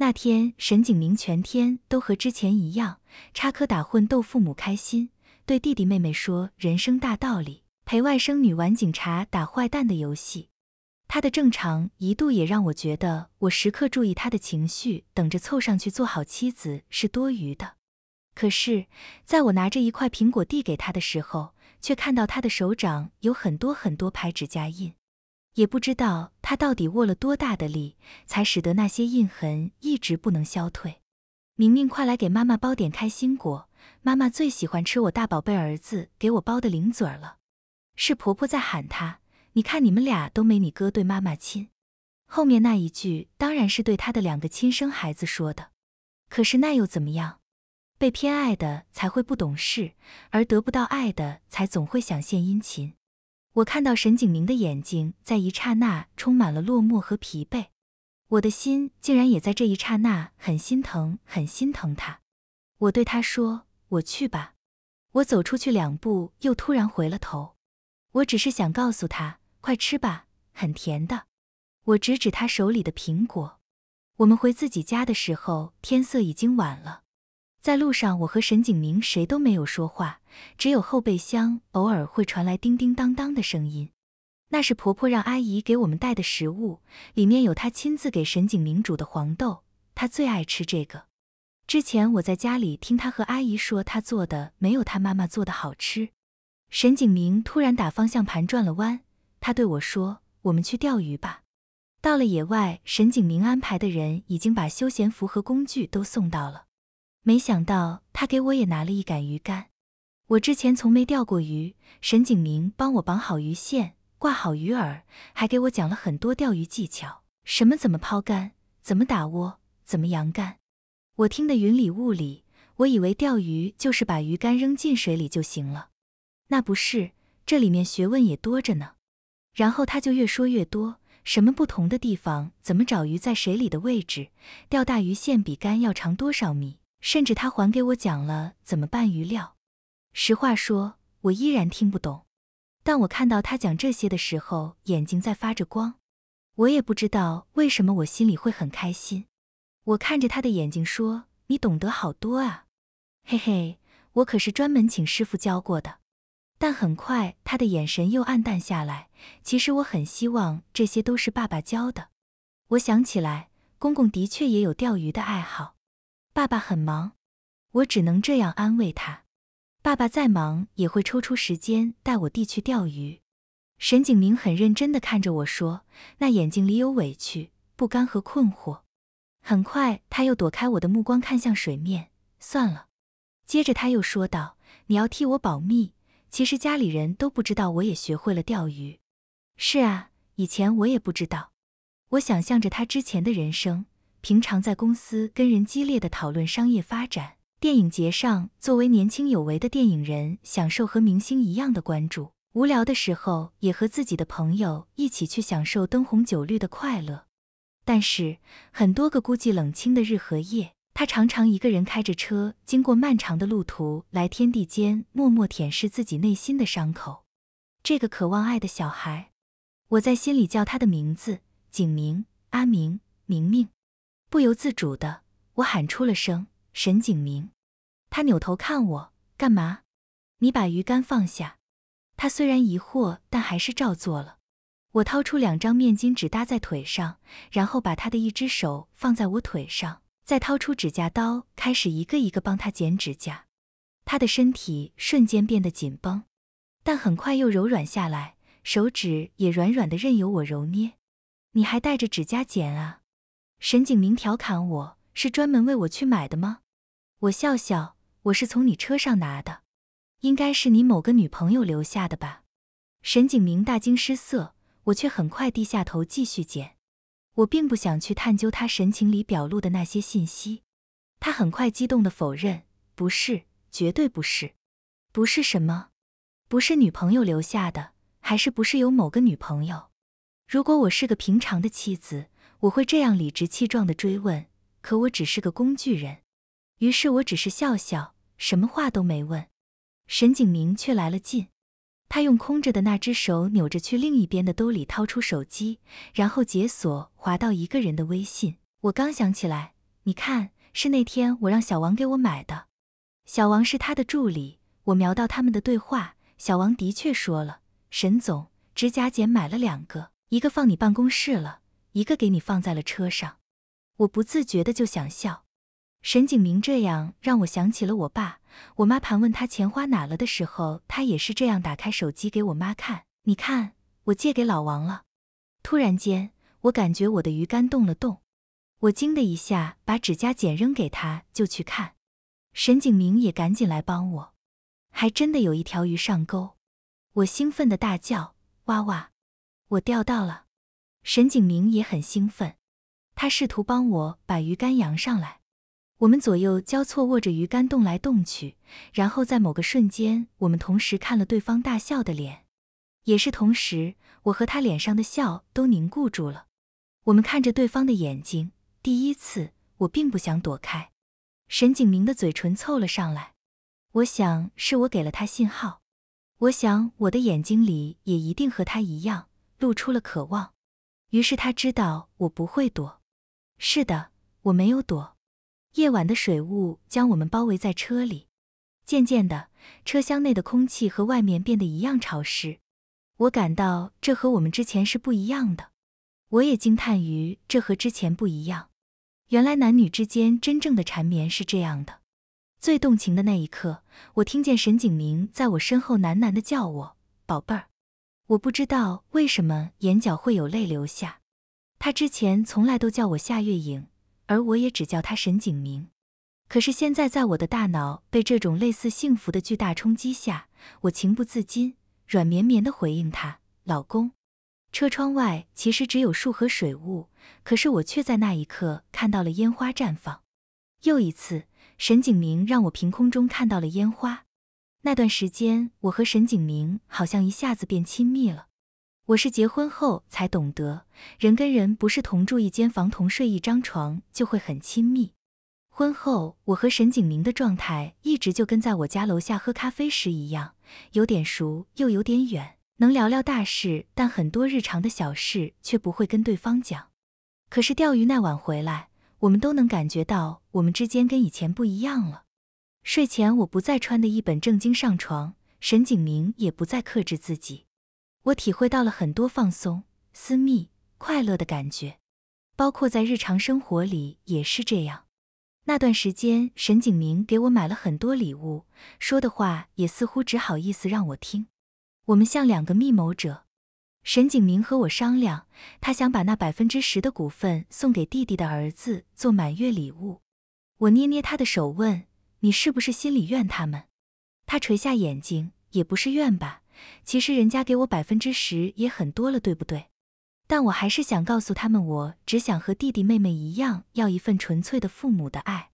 Speaker 1: 那天，沈景明全天都和之前一样插科打诨逗父母开心，对弟弟妹妹说人生大道理，陪外甥女玩警察打坏蛋的游戏。他的正常一度也让我觉得我时刻注意他的情绪，等着凑上去做好妻子是多余的。可是，在我拿着一块苹果递给他的时候，却看到他的手掌有很多很多排指甲印。也不知道他到底握了多大的力，才使得那些印痕一直不能消退。明明，快来给妈妈包点开心果，妈妈最喜欢吃我大宝贝儿子给我包的零嘴儿了。是婆婆在喊他，你看你们俩都没你哥对妈妈亲。后面那一句当然是对他的两个亲生孩子说的。可是那又怎么样？被偏爱的才会不懂事，而得不到爱的才总会想献殷勤。我看到沈景明的眼睛，在一刹那充满了落寞和疲惫，我的心竟然也在这一刹那很心疼，很心疼他。我对他说：“我去吧。”我走出去两步，又突然回了头。我只是想告诉他：“快吃吧，很甜的。”我指指他手里的苹果。我们回自己家的时候，天色已经晚了。在路上，我和沈景明谁都没有说话，只有后备箱偶尔会传来叮叮当当的声音。那是婆婆让阿姨给我们带的食物，里面有她亲自给沈景明煮的黄豆，她最爱吃这个。之前我在家里听她和阿姨说，她做的没有她妈妈做的好吃。沈景明突然打方向盘转了弯，他对我说：“我们去钓鱼吧。”到了野外，沈景明安排的人已经把休闲服和工具都送到了。没想到他给我也拿了一杆鱼竿，我之前从没钓过鱼。沈景明帮我绑好鱼线，挂好鱼饵，还给我讲了很多钓鱼技巧，什么怎么抛竿，怎么打窝，怎么扬竿。我听得云里雾里，我以为钓鱼就是把鱼竿扔进水里就行了，那不是，这里面学问也多着呢。然后他就越说越多，什么不同的地方，怎么找鱼在水里的位置，钓大鱼线比竿要长多少米。甚至他还给我讲了怎么办鱼料。实话说，我依然听不懂。但我看到他讲这些的时候，眼睛在发着光。我也不知道为什么，我心里会很开心。我看着他的眼睛说：“你懂得好多啊，嘿嘿，我可是专门请师傅教过的。”但很快，他的眼神又暗淡下来。其实我很希望这些都是爸爸教的。我想起来，公公的确也有钓鱼的爱好。爸爸很忙，我只能这样安慰他。爸爸再忙也会抽出时间带我弟去钓鱼。沈景明很认真的看着我说，那眼睛里有委屈、不甘和困惑。很快，他又躲开我的目光，看向水面。算了。接着他又说道：“你要替我保密，其实家里人都不知道我也学会了钓鱼。”是啊，以前我也不知道。我想象着他之前的人生。平常在公司跟人激烈的讨论商业发展，电影节上作为年轻有为的电影人享受和明星一样的关注，无聊的时候也和自己的朋友一起去享受灯红酒绿的快乐。但是很多个孤寂冷清的日和夜，他常常一个人开着车，经过漫长的路途，来天地间默默舔舐自己内心的伤口。这个渴望爱的小孩，我在心里叫他的名字：景明、阿明、明明。不由自主的，我喊出了声：“沈景明！”他扭头看我，干嘛？你把鱼竿放下。他虽然疑惑，但还是照做了。我掏出两张面巾纸搭在腿上，然后把他的一只手放在我腿上，再掏出指甲刀，开始一个一个帮他剪指甲。他的身体瞬间变得紧绷，但很快又柔软下来，手指也软软的，任由我揉捏。你还带着指甲剪啊？沈景明调侃：“我是专门为我去买的吗？”我笑笑：“我是从你车上拿的，应该是你某个女朋友留下的吧？”沈景明大惊失色，我却很快低下头继续捡。我并不想去探究他神情里表露的那些信息。他很快激动的否认：“不是，绝对不是，不是什么，不是女朋友留下的，还是不是有某个女朋友？”如果我是个平常的妻子。我会这样理直气壮地追问，可我只是个工具人。于是我只是笑笑，什么话都没问。沈景明却来了劲，他用空着的那只手扭着去另一边的兜里掏出手机，然后解锁，滑到一个人的微信。我刚想起来，你看，是那天我让小王给我买的。小王是他的助理，我瞄到他们的对话，小王的确说了：“沈总，指甲剪买了两个，一个放你办公室了。”一个给你放在了车上，我不自觉的就想笑。沈景明这样让我想起了我爸。我妈盘问他钱花哪了的时候，他也是这样打开手机给我妈看。你看，我借给老王了。突然间，我感觉我的鱼竿动了动，我惊的一下把指甲剪扔给他，就去看。沈景明也赶紧来帮我，还真的有一条鱼上钩，我兴奋的大叫：“哇哇，我钓到了！”沈景明也很兴奋，他试图帮我把鱼竿扬上来。我们左右交错握着鱼竿，动来动去。然后在某个瞬间，我们同时看了对方大笑的脸。也是同时，我和他脸上的笑都凝固住了。我们看着对方的眼睛。第一次，我并不想躲开。沈景明的嘴唇凑了上来。我想是我给了他信号。我想我的眼睛里也一定和他一样露出了渴望。于是他知道我不会躲。是的，我没有躲。夜晚的水雾将我们包围在车里，渐渐的，车厢内的空气和外面变得一样潮湿。我感到这和我们之前是不一样的。我也惊叹于这和之前不一样。原来男女之间真正的缠绵是这样的。最动情的那一刻，我听见沈景明在我身后喃喃的叫我：“宝贝儿。”我不知道为什么眼角会有泪流下，他之前从来都叫我夏月影，而我也只叫他沈景明，可是现在在我的大脑被这种类似幸福的巨大冲击下，我情不自禁，软绵绵地回应他：“老公。”车窗外其实只有树和水雾，可是我却在那一刻看到了烟花绽放。又一次，沈景明让我凭空中看到了烟花。那段时间，我和沈景明好像一下子变亲密了。我是结婚后才懂得，人跟人不是同住一间房、同睡一张床就会很亲密。婚后，我和沈景明的状态一直就跟在我家楼下喝咖啡时一样，有点熟又有点远，能聊聊大事，但很多日常的小事却不会跟对方讲。可是钓鱼那晚回来，我们都能感觉到我们之间跟以前不一样了。睡前我不再穿的一本正经上床，沈景明也不再克制自己，我体会到了很多放松、私密、快乐的感觉，包括在日常生活里也是这样。那段时间，沈景明给我买了很多礼物，说的话也似乎只好意思让我听。我们像两个密谋者。沈景明和我商量，他想把那百分之十的股份送给弟弟的儿子做满月礼物。我捏捏他的手，问。你是不是心里怨他们？他垂下眼睛，也不是怨吧。其实人家给我百分之十也很多了，对不对？但我还是想告诉他们，我只想和弟弟妹妹一样，要一份纯粹的父母的爱。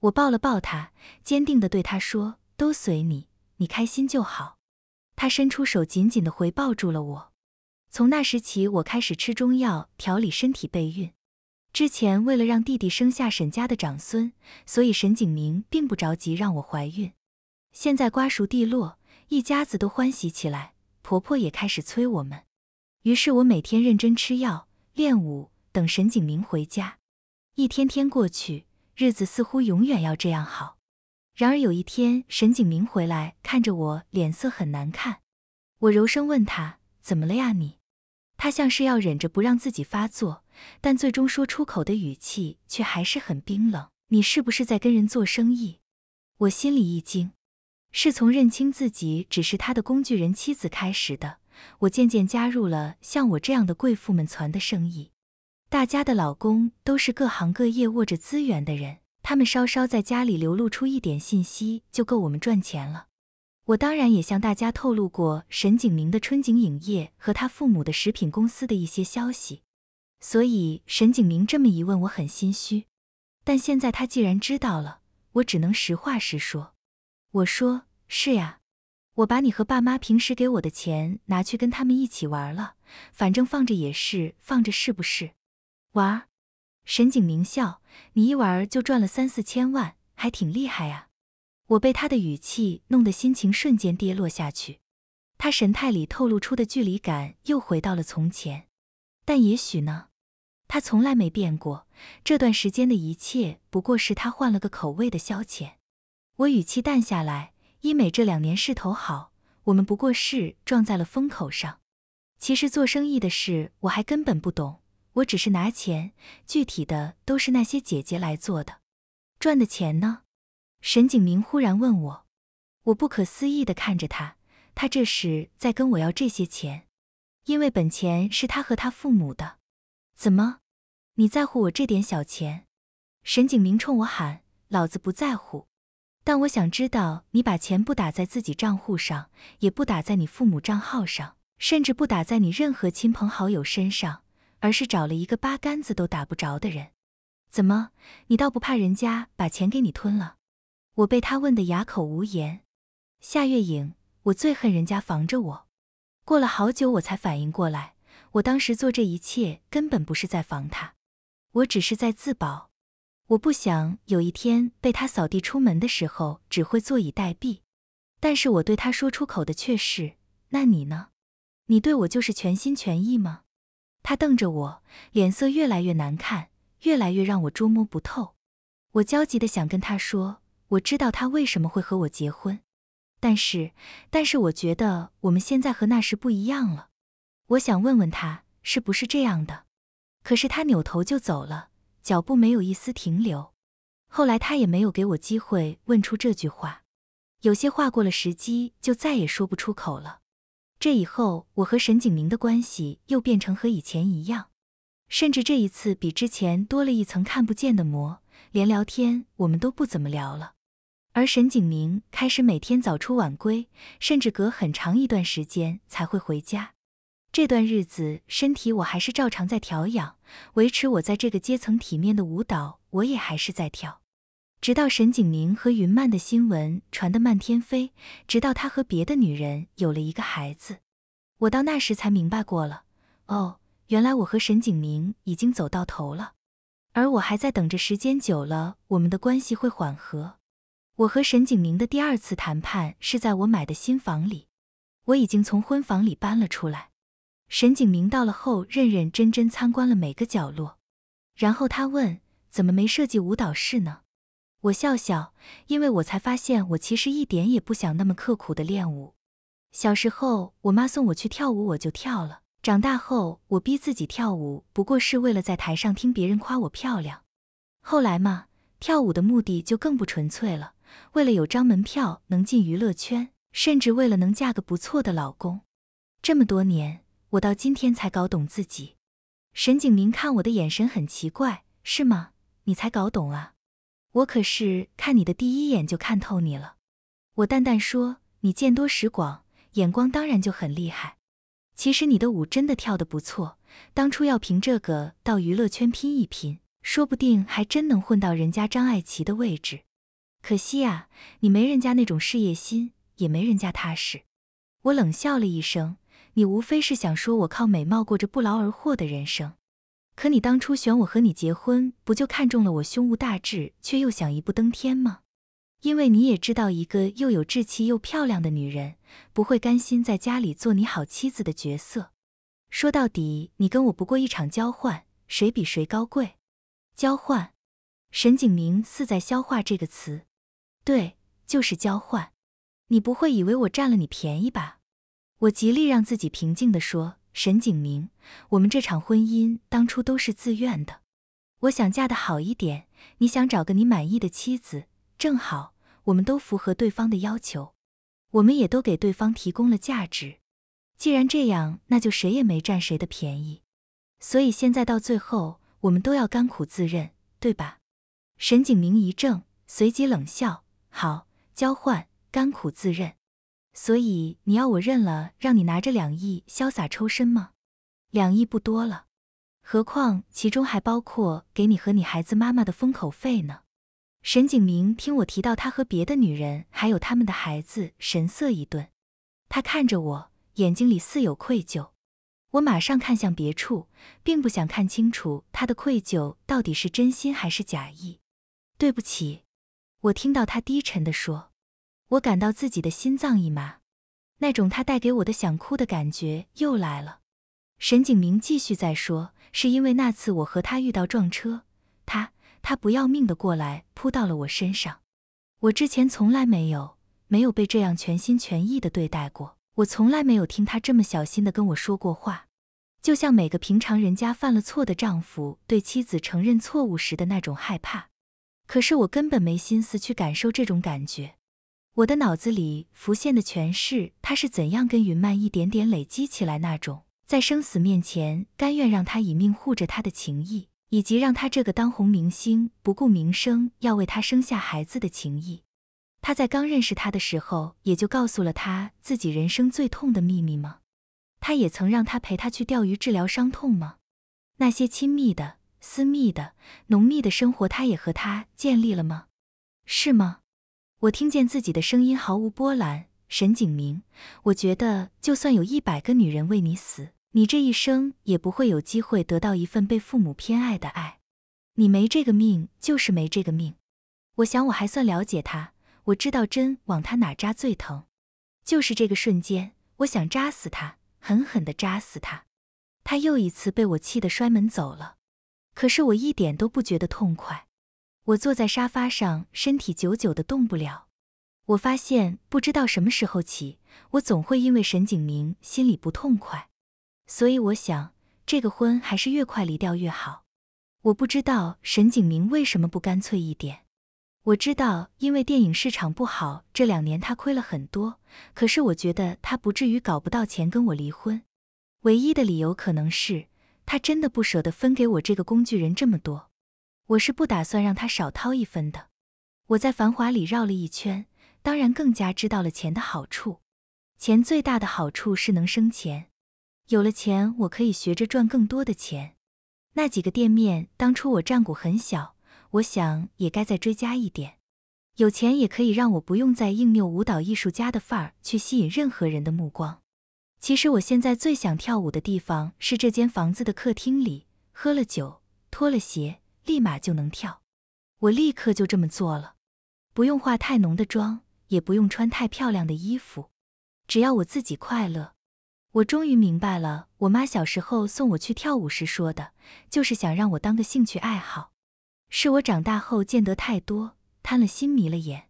Speaker 1: 我抱了抱他，坚定的对他说：“都随你，你开心就好。”他伸出手，紧紧的回抱住了我。从那时起，我开始吃中药调理身体备孕。之前为了让弟弟生下沈家的长孙，所以沈景明并不着急让我怀孕。现在瓜熟蒂落，一家子都欢喜起来，婆婆也开始催我们。于是我每天认真吃药、练武，等沈景明回家。一天天过去，日子似乎永远要这样好。然而有一天，沈景明回来，看着我脸色很难看，我柔声问他：“怎么了呀，你？”他像是要忍着不让自己发作，但最终说出口的语气却还是很冰冷。你是不是在跟人做生意？我心里一惊，是从认清自己只是他的工具人妻子开始的。我渐渐加入了像我这样的贵妇们攒的生意，大家的老公都是各行各业握着资源的人，他们稍稍在家里流露出一点信息，就够我们赚钱了。我当然也向大家透露过沈景明的春景影业和他父母的食品公司的一些消息，所以沈景明这么一问，我很心虚。但现在他既然知道了，我只能实话实说。我说：“是呀，我把你和爸妈平时给我的钱拿去跟他们一起玩了，反正放着也是放着，是不是？”玩儿？沈景明笑：“你一玩儿就赚了三四千万，还挺厉害呀。”我被他的语气弄得心情瞬间跌落下去，他神态里透露出的距离感又回到了从前，但也许呢，他从来没变过，这段时间的一切不过是他换了个口味的消遣。我语气淡下来，医美这两年势头好，我们不过是撞在了风口上。其实做生意的事我还根本不懂，我只是拿钱，具体的都是那些姐姐来做的，赚的钱呢？沈景明忽然问我，我不可思议地看着他，他这是在跟我要这些钱？因为本钱是他和他父母的，怎么？你在乎我这点小钱？沈景明冲我喊：“老子不在乎，但我想知道你把钱不打在自己账户上，也不打在你父母账号上，甚至不打在你任何亲朋好友身上，而是找了一个八竿子都打不着的人，怎么？你倒不怕人家把钱给你吞了？”我被他问得哑口无言，夏月影，我最恨人家防着我。过了好久，我才反应过来，我当时做这一切根本不是在防他，我只是在自保。我不想有一天被他扫地出门的时候只会坐以待毙，但是我对他说出口的却是：“那你呢？你对我就是全心全意吗？”他瞪着我，脸色越来越难看，越来越让我捉摸不透。我焦急地想跟他说。我知道他为什么会和我结婚，但是，但是我觉得我们现在和那时不一样了。我想问问他是不是这样的，可是他扭头就走了，脚步没有一丝停留。后来他也没有给我机会问出这句话。有些话过了时机就再也说不出口了。这以后我和沈景明的关系又变成和以前一样，甚至这一次比之前多了一层看不见的膜，连聊天我们都不怎么聊了。而沈景明开始每天早出晚归，甚至隔很长一段时间才会回家。这段日子，身体我还是照常在调养，维持我在这个阶层体面的舞蹈，我也还是在跳。直到沈景明和云曼的新闻传得漫天飞，直到他和别的女人有了一个孩子，我到那时才明白过了。哦，原来我和沈景明已经走到头了，而我还在等着，时间久了，我们的关系会缓和。我和沈景明的第二次谈判是在我买的新房里，我已经从婚房里搬了出来。沈景明到了后，认认真真参观了每个角落，然后他问：“怎么没设计舞蹈室呢？”我笑笑，因为我才发现我其实一点也不想那么刻苦的练舞。小时候我妈送我去跳舞，我就跳了；长大后我逼自己跳舞，不过是为了在台上听别人夸我漂亮。后来嘛，跳舞的目的就更不纯粹了。为了有张门票能进娱乐圈，甚至为了能嫁个不错的老公，这么多年，我到今天才搞懂自己。沈景明看我的眼神很奇怪，是吗？你才搞懂啊？我可是看你的第一眼就看透你了。我淡淡说：“你见多识广，眼光当然就很厉害。其实你的舞真的跳得不错，当初要凭这个到娱乐圈拼一拼，说不定还真能混到人家张爱琪的位置。”可惜呀，你没人家那种事业心，也没人家踏实。我冷笑了一声，你无非是想说我靠美貌过着不劳而获的人生。可你当初选我和你结婚，不就看中了我胸无大志却又想一步登天吗？因为你也知道，一个又有志气又漂亮的女人，不会甘心在家里做你好妻子的角色。说到底，你跟我不过一场交换，谁比谁高贵？交换？沈景明似在消化这个词。对，就是交换。你不会以为我占了你便宜吧？我极力让自己平静的说：“沈景明，我们这场婚姻当初都是自愿的。我想嫁的好一点，你想找个你满意的妻子，正好我们都符合对方的要求，我们也都给对方提供了价值。既然这样，那就谁也没占谁的便宜。所以现在到最后，我们都要甘苦自认，对吧？”沈景明一怔，随即冷笑。好，交换甘苦自认，所以你要我认了，让你拿着两亿潇洒抽身吗？两亿不多了，何况其中还包括给你和你孩子妈妈的封口费呢。沈景明听我提到他和别的女人，还有他们的孩子，神色一顿，他看着我，眼睛里似有愧疚。我马上看向别处，并不想看清楚他的愧疚到底是真心还是假意。对不起。我听到他低沉地说：“我感到自己的心脏一麻，那种他带给我的想哭的感觉又来了。”沈景明继续在说：“是因为那次我和他遇到撞车，他他不要命的过来扑到了我身上。我之前从来没有没有被这样全心全意的对待过，我从来没有听他这么小心的跟我说过话，就像每个平常人家犯了错的丈夫对妻子承认错误时的那种害怕。”可是我根本没心思去感受这种感觉，我的脑子里浮现的全是他是怎样跟云曼一点点累积起来那种在生死面前甘愿让他以命护着他的情谊，以及让他这个当红明星不顾名声要为他生下孩子的情谊。他在刚认识他的时候，也就告诉了他自己人生最痛的秘密吗？他也曾让他陪他去钓鱼治疗伤痛吗？那些亲密的。私密的、浓密的生活，他也和他建立了吗？是吗？我听见自己的声音毫无波澜。沈景明，我觉得就算有一百个女人为你死，你这一生也不会有机会得到一份被父母偏爱的爱。你没这个命，就是没这个命。我想我还算了解他，我知道针往他哪扎最疼，就是这个瞬间，我想扎死他，狠狠的扎死他。他又一次被我气得摔门走了。可是我一点都不觉得痛快，我坐在沙发上，身体久久的动不了。我发现，不知道什么时候起，我总会因为沈景明心里不痛快，所以我想，这个婚还是越快离掉越好。我不知道沈景明为什么不干脆一点。我知道，因为电影市场不好，这两年他亏了很多。可是我觉得他不至于搞不到钱跟我离婚。唯一的理由可能是。他真的不舍得分给我这个工具人这么多，我是不打算让他少掏一分的。我在繁华里绕了一圈，当然更加知道了钱的好处。钱最大的好处是能生钱，有了钱，我可以学着赚更多的钱。那几个店面当初我占股很小，我想也该再追加一点。有钱也可以让我不用再硬拗舞蹈艺术家的范儿去吸引任何人的目光。其实我现在最想跳舞的地方是这间房子的客厅里，喝了酒，脱了鞋，立马就能跳。我立刻就这么做了，不用化太浓的妆，也不用穿太漂亮的衣服，只要我自己快乐。我终于明白了，我妈小时候送我去跳舞时说的，就是想让我当个兴趣爱好。是我长大后见得太多，贪了心，迷了眼。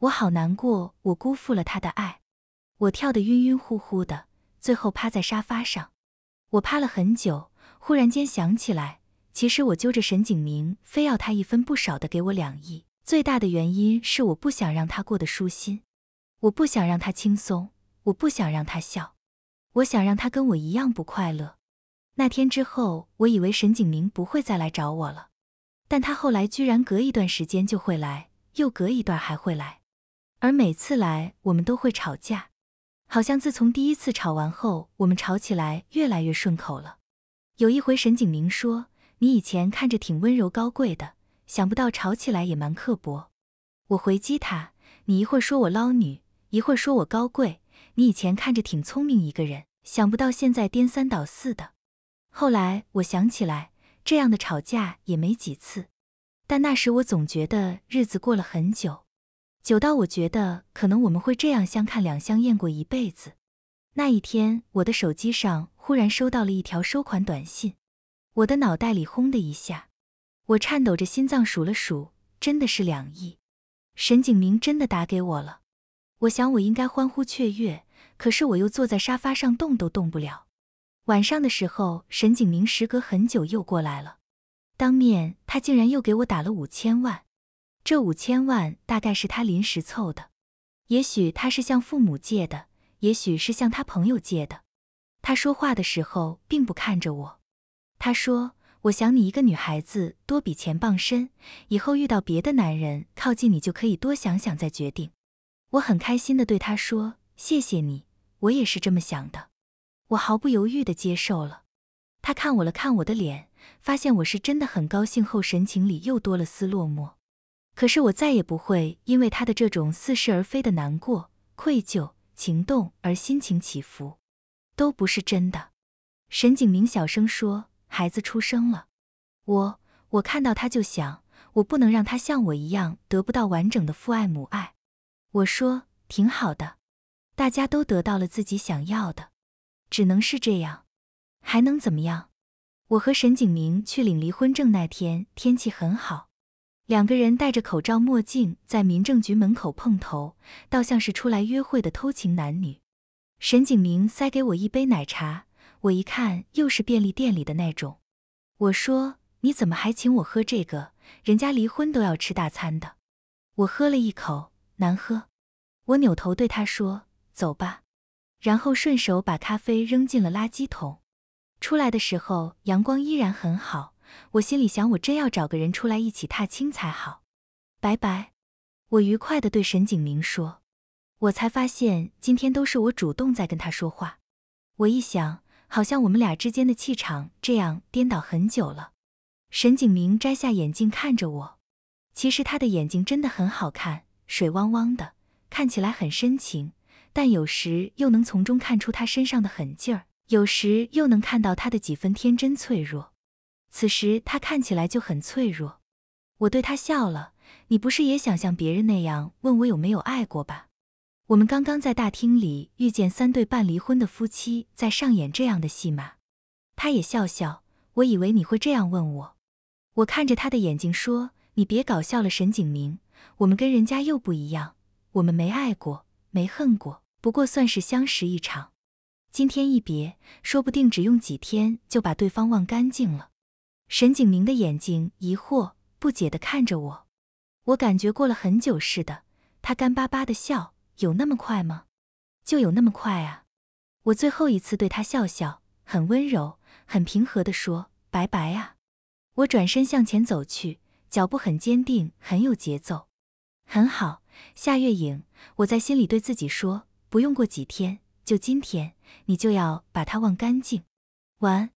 Speaker 1: 我好难过，我辜负了她的爱。我跳得晕晕乎乎的。最后趴在沙发上，我趴了很久。忽然间想起来，其实我揪着沈景明，非要他一分不少的给我两亿。最大的原因是我不想让他过得舒心，我不想让他轻松，我不想让他笑，我想让他跟我一样不快乐。那天之后，我以为沈景明不会再来找我了，但他后来居然隔一段时间就会来，又隔一段还会来，而每次来我们都会吵架。好像自从第一次吵完后，我们吵起来越来越顺口了。有一回，沈景明说：“你以前看着挺温柔高贵的，想不到吵起来也蛮刻薄。”我回击他：“你一会儿说我捞女，一会儿说我高贵。你以前看着挺聪明一个人，想不到现在颠三倒四的。”后来我想起来，这样的吵架也没几次，但那时我总觉得日子过了很久。久到我觉得可能我们会这样相看两相厌过一辈子。那一天，我的手机上忽然收到了一条收款短信，我的脑袋里轰的一下，我颤抖着心脏数了数，真的是两亿。沈景明真的打给我了，我想我应该欢呼雀跃，可是我又坐在沙发上动都动不了。晚上的时候，沈景明时隔很久又过来了，当面他竟然又给我打了五千万。这五千万大概是他临时凑的，也许他是向父母借的，也许是向他朋友借的。他说话的时候并不看着我，他说：“我想你一个女孩子多笔钱傍身，以后遇到别的男人靠近你就可以多想想再决定。”我很开心地对他说：“谢谢你，我也是这么想的。”我毫不犹豫地接受了。他看我了看我的脸，发现我是真的很高兴后，神情里又多了丝落寞。可是我再也不会因为他的这种似是而非的难过、愧疚、情动而心情起伏，都不是真的。沈景明小声说：“孩子出生了，我我看到他就想，我不能让他像我一样得不到完整的父爱母爱。”我说：“挺好的，大家都得到了自己想要的，只能是这样，还能怎么样？”我和沈景明去领离婚证那天，天气很好。两个人戴着口罩、墨镜，在民政局门口碰头，倒像是出来约会的偷情男女。沈景明塞给我一杯奶茶，我一看，又是便利店里的那种。我说：“你怎么还请我喝这个？人家离婚都要吃大餐的。”我喝了一口，难喝。我扭头对他说：“走吧。”然后顺手把咖啡扔进了垃圾桶。出来的时候，阳光依然很好。我心里想，我真要找个人出来一起踏青才好。拜拜！我愉快地对沈景明说。我才发现，今天都是我主动在跟他说话。我一想，好像我们俩之间的气场这样颠倒很久了。沈景明摘下眼镜看着我，其实他的眼睛真的很好看，水汪汪的，看起来很深情，但有时又能从中看出他身上的狠劲儿，有时又能看到他的几分天真脆弱。此时他看起来就很脆弱，我对他笑了。你不是也想像别人那样问我有没有爱过吧？我们刚刚在大厅里遇见三对办离婚的夫妻在上演这样的戏码。他也笑笑。我以为你会这样问我。我看着他的眼睛说：“你别搞笑了，沈景明，我们跟人家又不一样，我们没爱过，没恨过，不过算是相识一场。今天一别，说不定只用几天就把对方忘干净了。”沈景明的眼睛疑惑不解地看着我，我感觉过了很久似的。他干巴巴的笑，有那么快吗？就有那么快啊！我最后一次对他笑笑，很温柔，很平和地说：“拜拜啊！”我转身向前走去，脚步很坚定，很有节奏。很好，夏月影，我在心里对自己说，不用过几天，就今天，你就要把它忘干净。完。